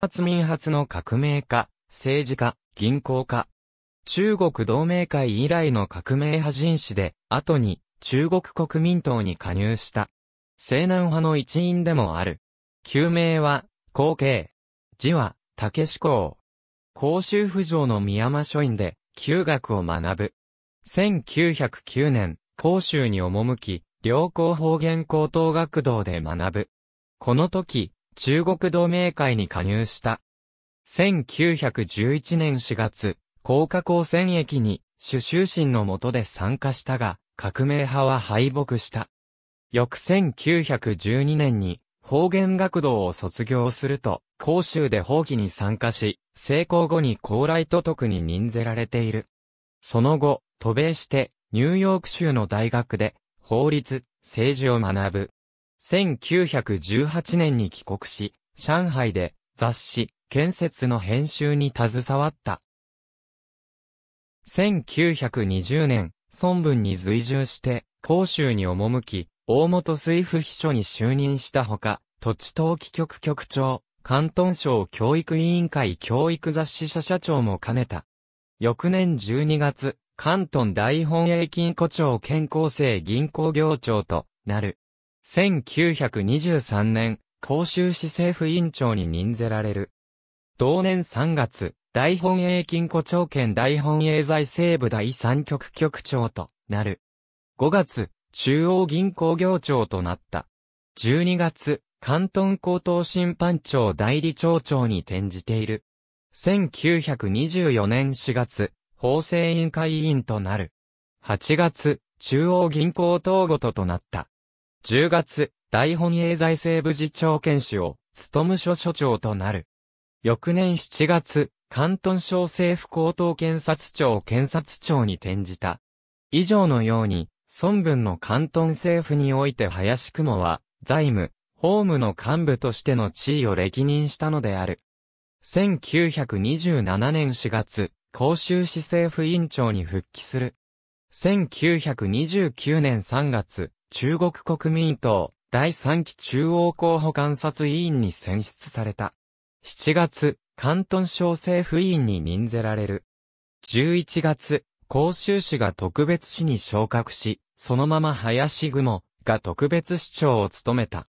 発民発の革命家、政治家、銀行家。中国同盟会以来の革命派人士で、後に中国国民党に加入した。西南派の一員でもある。旧名は、後継。字は、竹志公。甲州府城の宮間書院で、旧学を学ぶ。1909年、甲州に赴き、良好方言高等学堂で学ぶ。この時、中国同盟会に加入した。1911年4月、高架光線駅に主修心の下で参加したが、革命派は敗北した。翌1912年に方言学堂を卒業すると、広州で放棄に参加し、成功後に高麗都督に任ぜられている。その後、渡米して、ニューヨーク州の大学で、法律、政治を学ぶ。1918年に帰国し、上海で雑誌、建設の編集に携わった。1920年、孫文に随従して、広州に赴き、大本水府秘書に就任したほか、土地登記局局長、関東省教育委員会教育雑誌社社長も兼ねた。翌年12月、関東大本営金庫長健康生銀行行長となる。1923年、公州市政府委員長に任ぜられる。同年3月、大本営金庫長兼大本営財政部第三局局長となる。5月、中央銀行行長となった。12月、関東高等審判長代理長長に転じている。1924年4月、法制委員会委員となる。8月、中央銀行統ごととなった。10月、大本営財政部次長兼主を、務務所所長となる。翌年7月、関東省政府高等検察庁検察庁に転じた。以上のように、孫文の関東政府において林雲は、財務、法務の幹部としての地位を歴任したのである。1927年4月、公州市政府委員長に復帰する。1929年3月、中国国民党第3期中央候補監察委員に選出された。7月、関東省政府委員に任ぜられる。11月、広州市が特別市に昇格し、そのまま林雲が特別市長を務めた。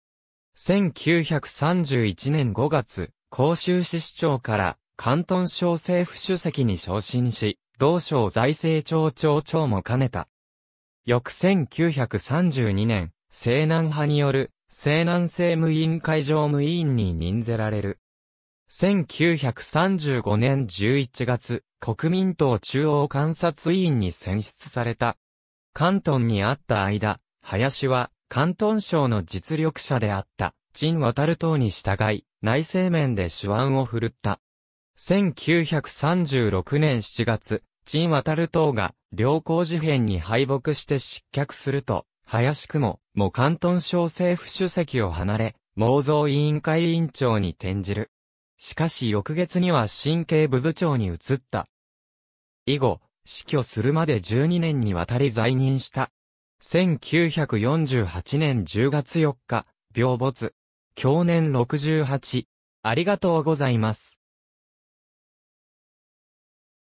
1931年5月、広州市市長から関東省政府主席に昇進し、同省財政庁長長も兼ねた。翌1932年、西南派による西南政務委員会常務委員に任ぜられる。1935年11月、国民党中央監察委員に選出された。関東にあった間、林は関東省の実力者であった、陳渡等に従い、内政面で手腕を振るった。1936年7月、陳渡る党が、良好事変に敗北して失脚すると、林久も、も関東省政府主席を離れ、毛想委員会委員長に転じる。しかし翌月には神経部部長に移った。以後、死去するまで12年にわたり在任した。1948年10月4日、病没。去年68。ありがとうございます。